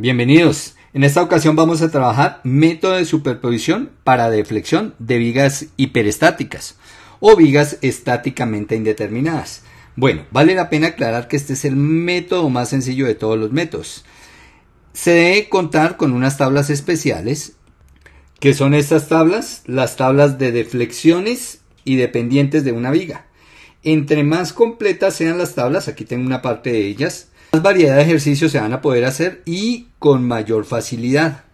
bienvenidos. En esta ocasión vamos a trabajar método de superposición para deflexión de vigas hiperestáticas o vigas estáticamente indeterminadas. Bueno, vale la pena aclarar que este es el método más sencillo de todos los métodos. Se debe contar con unas tablas especiales, que son estas tablas, las tablas de deflexiones y dependientes de una viga. Entre más completas sean las tablas, aquí tengo una parte de ellas, más variedad de ejercicios se van a poder hacer y con mayor facilidad.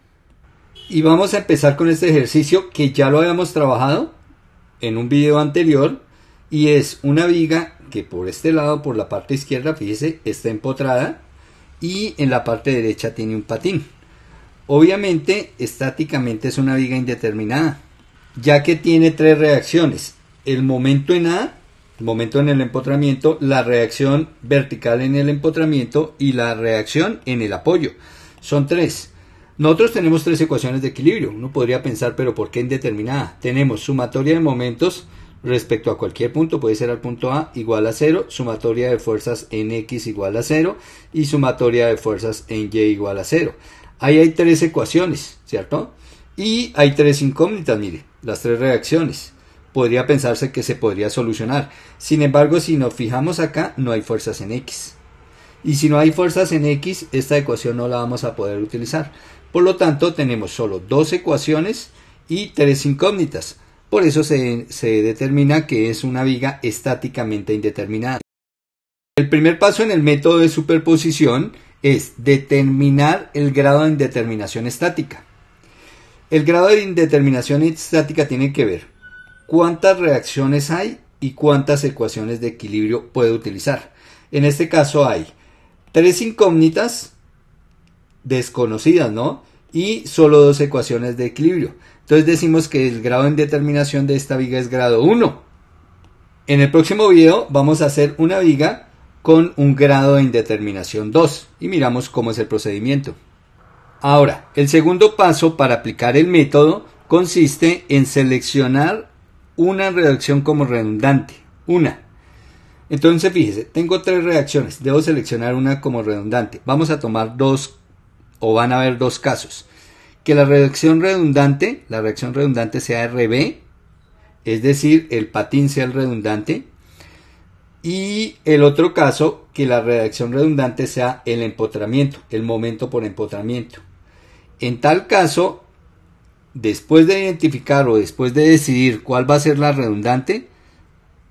Y vamos a empezar con este ejercicio que ya lo habíamos trabajado en un video anterior y es una viga que por este lado, por la parte izquierda, fíjese, está empotrada y en la parte derecha tiene un patín. Obviamente, estáticamente es una viga indeterminada, ya que tiene tres reacciones. El momento en A, momento en el empotramiento, la reacción vertical en el empotramiento y la reacción en el apoyo. Son tres. Nosotros tenemos tres ecuaciones de equilibrio. Uno podría pensar, pero ¿por qué indeterminada? Tenemos sumatoria de momentos respecto a cualquier punto, puede ser al punto A igual a cero sumatoria de fuerzas en X igual a cero y sumatoria de fuerzas en Y igual a cero Ahí hay tres ecuaciones, ¿cierto? Y hay tres incógnitas, mire, las tres reacciones podría pensarse que se podría solucionar. Sin embargo, si nos fijamos acá, no hay fuerzas en X. Y si no hay fuerzas en X, esta ecuación no la vamos a poder utilizar. Por lo tanto, tenemos solo dos ecuaciones y tres incógnitas. Por eso se, determina que es una viga estáticamente indeterminada. El primer paso en el método de superposición es determinar el grado de indeterminación estática. El grado de indeterminación estática tiene que ver cuántas reacciones hay y cuántas ecuaciones de equilibrio puede utilizar. En este caso hay tres incógnitas desconocidas, ¿no? Y solo dos ecuaciones de equilibrio. Entonces decimos que el grado de determinación de esta viga es grado 1. En el próximo video vamos a hacer una viga con un grado de indeterminación 2 y miramos cómo es el procedimiento. Ahora, el segundo paso para aplicar el método consiste en seleccionar una redacción como redundante. Una. Entonces fíjese, tengo tres reacciones, Debo seleccionar una como redundante. Vamos a tomar dos o van a haber dos casos. Que la redacción redundante, la reacción redundante sea RB, es decir, el patín sea el redundante. Y el otro caso, que la redacción redundante sea el empotramiento, el momento por empotramiento. En tal caso, después de identificar o después de decidir cuál va a ser la redundante,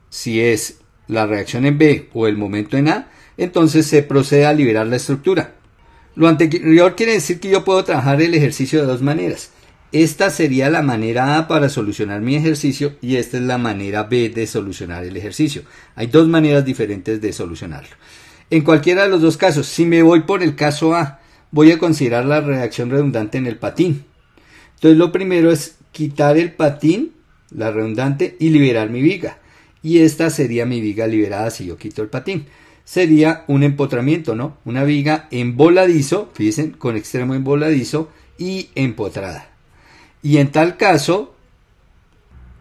si es la reacción en B o el momento en A, entonces se procede a liberar la estructura. Lo anterior quiere decir que yo puedo trabajar el ejercicio de dos maneras. Esta sería la manera A para solucionar mi ejercicio y esta es la manera B de solucionar el ejercicio. Hay dos maneras diferentes de solucionarlo. En cualquiera de los dos casos, si me voy por el caso A, voy a considerar la reacción redundante en el patín. Entonces lo primero es quitar el patín, la redundante, y liberar mi viga. Y esta sería mi viga liberada si yo quito el patín. Sería un empotramiento, ¿no? Una viga en voladizo, fíjense, con extremo en voladizo y empotrada. Y en tal caso,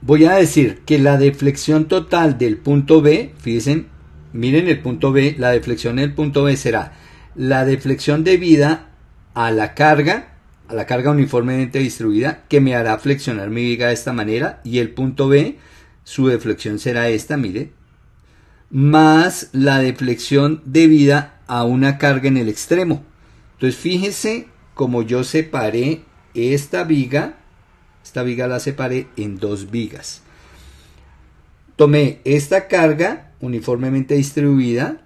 voy a decir que la deflexión total del punto B, fíjense, miren el punto B, la deflexión del punto B será la deflexión debida a la carga la carga uniformemente distribuida que me hará flexionar mi viga de esta manera y el punto B, su deflexión será esta, mire, más la deflexión debida a una carga en el extremo. Entonces fíjese como yo separé esta viga, esta viga la separé en dos vigas. Tomé esta carga uniformemente distribuida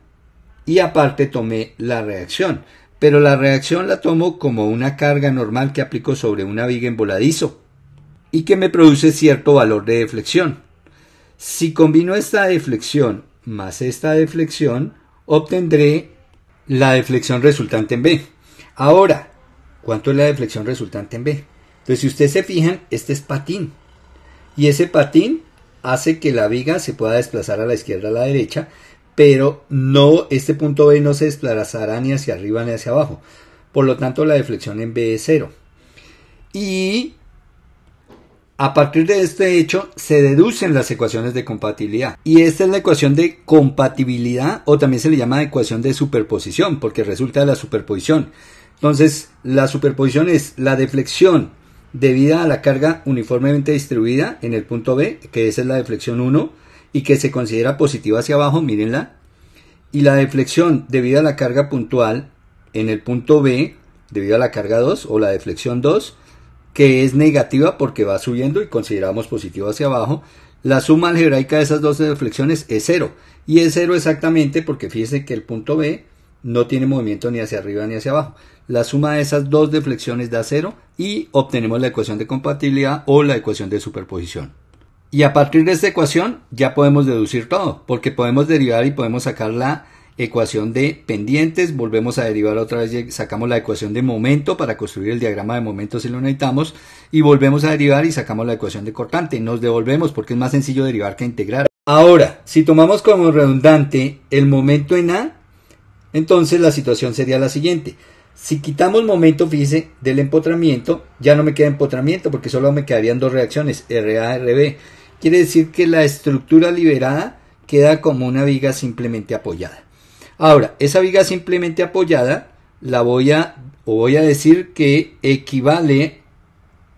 y aparte tomé la reacción pero la reacción la tomo como una carga normal que aplico sobre una viga en voladizo y que me produce cierto valor de deflexión. Si combino esta deflexión más esta deflexión, obtendré la deflexión resultante en B. Ahora, ¿cuánto es la deflexión resultante en B? Entonces, si ustedes se fijan, este es patín. Y ese patín hace que la viga se pueda desplazar a la izquierda o a la derecha, pero no, este punto B no se desplazará ni hacia arriba ni hacia abajo. Por lo tanto, la deflexión en B es cero. Y a partir de este hecho se deducen las ecuaciones de compatibilidad. Y esta es la ecuación de compatibilidad o también se le llama ecuación de superposición porque resulta de la superposición. Entonces, la superposición es la deflexión debida a la carga uniformemente distribuida en el punto B, que esa es la deflexión 1, y que se considera positiva hacia abajo, mírenla. Y la deflexión debido a la carga puntual en el punto B, debido a la carga 2 o la deflexión 2, que es negativa porque va subiendo y consideramos positiva hacia abajo. La suma algebraica de esas dos deflexiones es cero. Y es cero exactamente porque fíjense que el punto B no tiene movimiento ni hacia arriba ni hacia abajo. La suma de esas dos deflexiones da cero y obtenemos la ecuación de compatibilidad o la ecuación de superposición. Y a partir de esta ecuación ya podemos deducir todo, porque podemos derivar y podemos sacar la ecuación de pendientes, volvemos a derivar otra vez, y sacamos la ecuación de momento para construir el diagrama de momento si lo necesitamos, y volvemos a derivar y sacamos la ecuación de cortante, nos devolvemos porque es más sencillo derivar que integrar. Ahora, si tomamos como redundante el momento en A, entonces la situación sería la siguiente. Si quitamos el momento, fíjese, del empotramiento, ya no me queda empotramiento porque solo me quedarían dos reacciones, RA, Quiere decir que la estructura liberada queda como una viga simplemente apoyada. Ahora, esa viga simplemente apoyada la voy a, voy a decir que equivale,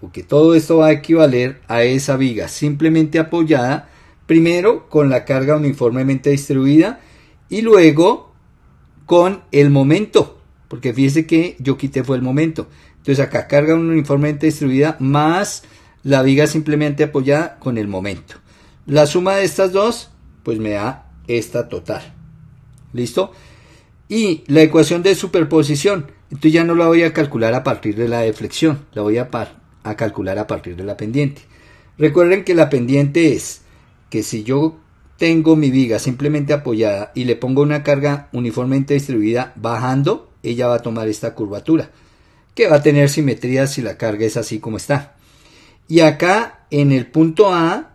porque todo esto va a equivaler a esa viga simplemente apoyada, primero con la carga uniformemente distribuida y luego con el momento porque fíjese que yo quité fue el momento. Entonces acá carga uniformemente distribuida más la viga simplemente apoyada con el momento. La suma de estas dos, pues me da esta total. ¿Listo? Y la ecuación de superposición, entonces ya no la voy a calcular a partir de la deflexión, la voy a, a calcular a partir de la pendiente. Recuerden que la pendiente es que si yo tengo mi viga simplemente apoyada y le pongo una carga uniformemente distribuida bajando, ella va a tomar esta curvatura, que va a tener simetría si la carga es así como está. Y acá en el punto A,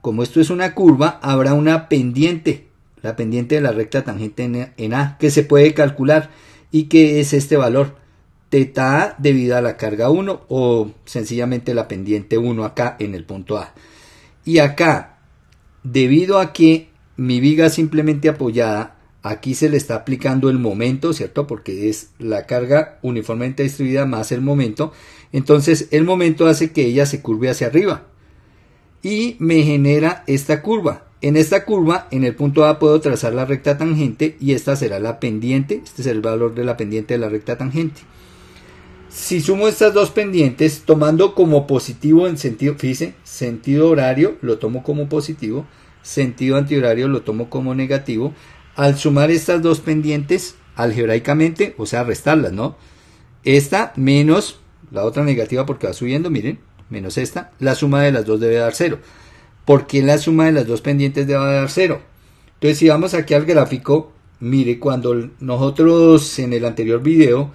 como esto es una curva, habrá una pendiente, la pendiente de la recta tangente en A, que se puede calcular y que es este valor, teta debido a la carga 1 o sencillamente la pendiente 1 acá en el punto A. Y acá, debido a que mi viga simplemente apoyada Aquí se le está aplicando el momento, ¿cierto? Porque es la carga uniformemente distribuida más el momento. Entonces el momento hace que ella se curve hacia arriba. Y me genera esta curva. En esta curva, en el punto A puedo trazar la recta tangente y esta será la pendiente. Este es el valor de la pendiente de la recta tangente. Si sumo estas dos pendientes, tomando como positivo en sentido, fíjense, sentido horario lo tomo como positivo, sentido antihorario lo tomo como negativo al sumar estas dos pendientes algebraicamente, o sea, restarlas, ¿no? Esta menos la otra negativa porque va subiendo, miren, menos esta, la suma de las dos debe dar cero. ¿Por qué la suma de las dos pendientes debe dar cero? Entonces, si vamos aquí al gráfico, mire, cuando nosotros en el anterior video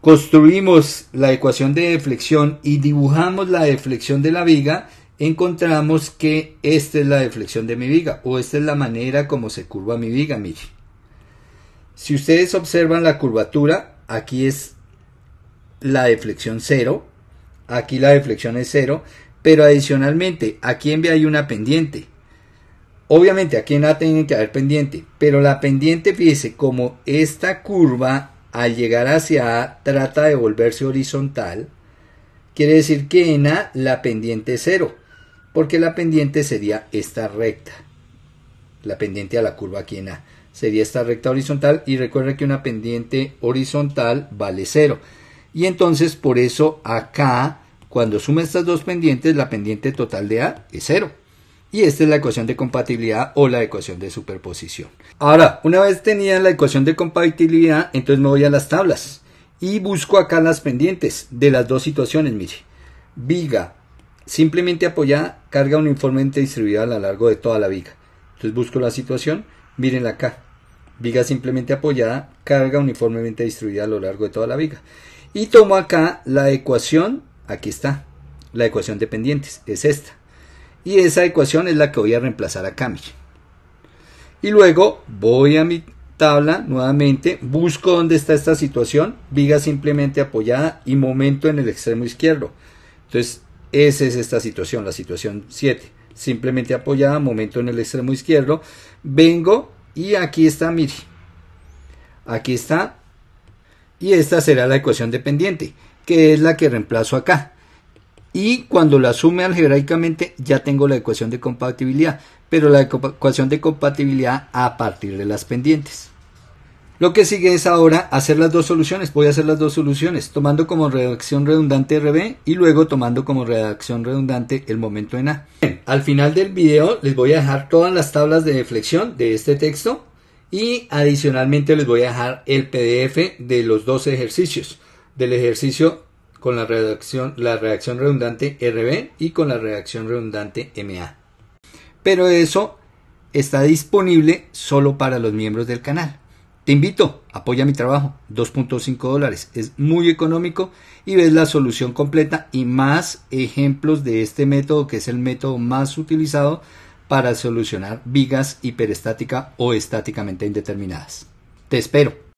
construimos la ecuación de deflexión y dibujamos la deflexión de la viga, encontramos que esta es la deflexión de mi viga o esta es la manera como se curva mi viga, mire. Si ustedes observan la curvatura, aquí es la deflexión 0, aquí la deflexión es cero pero adicionalmente aquí en B hay una pendiente. Obviamente aquí en A tiene que haber pendiente, pero la pendiente, fíjense como esta curva al llegar hacia A trata de volverse horizontal, quiere decir que en A la pendiente es 0 porque la pendiente sería esta recta. La pendiente a la curva aquí en A sería esta recta horizontal y recuerda que una pendiente horizontal vale 0. Y entonces por eso acá, cuando suma estas dos pendientes, la pendiente total de A es 0. Y esta es la ecuación de compatibilidad o la ecuación de superposición. Ahora, una vez tenía la ecuación de compatibilidad, entonces me voy a las tablas y busco acá las pendientes de las dos situaciones, mire. Viga simplemente apoyada carga uniformemente distribuida a lo largo de toda la viga. Entonces busco la situación, mírenla acá. Viga simplemente apoyada, carga uniformemente distribuida a lo largo de toda la viga. Y tomo acá la ecuación, aquí está, la ecuación de pendientes, es esta. Y esa ecuación es la que voy a reemplazar acá. Camille. Y luego voy a mi tabla nuevamente, busco dónde está esta situación, viga simplemente apoyada y momento en el extremo izquierdo. Entonces esa es esta situación, la situación 7. Simplemente apoyada, momento en el extremo izquierdo. Vengo y aquí está, mire. Aquí está. Y esta será la ecuación dependiente, que es la que reemplazo acá. Y cuando la sume algebraicamente ya tengo la ecuación de compatibilidad, pero la ecuación de compatibilidad a partir de las pendientes. Lo que sigue es ahora hacer las dos soluciones. Voy a hacer las dos soluciones, tomando como redacción redundante RB y luego tomando como redacción redundante el momento en A. al final del video les voy a dejar todas las tablas de deflexión de este texto y adicionalmente les voy a dejar el PDF de los dos ejercicios, del ejercicio con la redacción, la redacción redundante RB y con la redacción redundante MA. Pero eso está disponible solo para los miembros del canal. Te invito, apoya mi trabajo, 2.5 dólares, es muy económico y ves la solución completa y más ejemplos de este método que es el método más utilizado para solucionar vigas hiperestática o estáticamente indeterminadas. Te espero.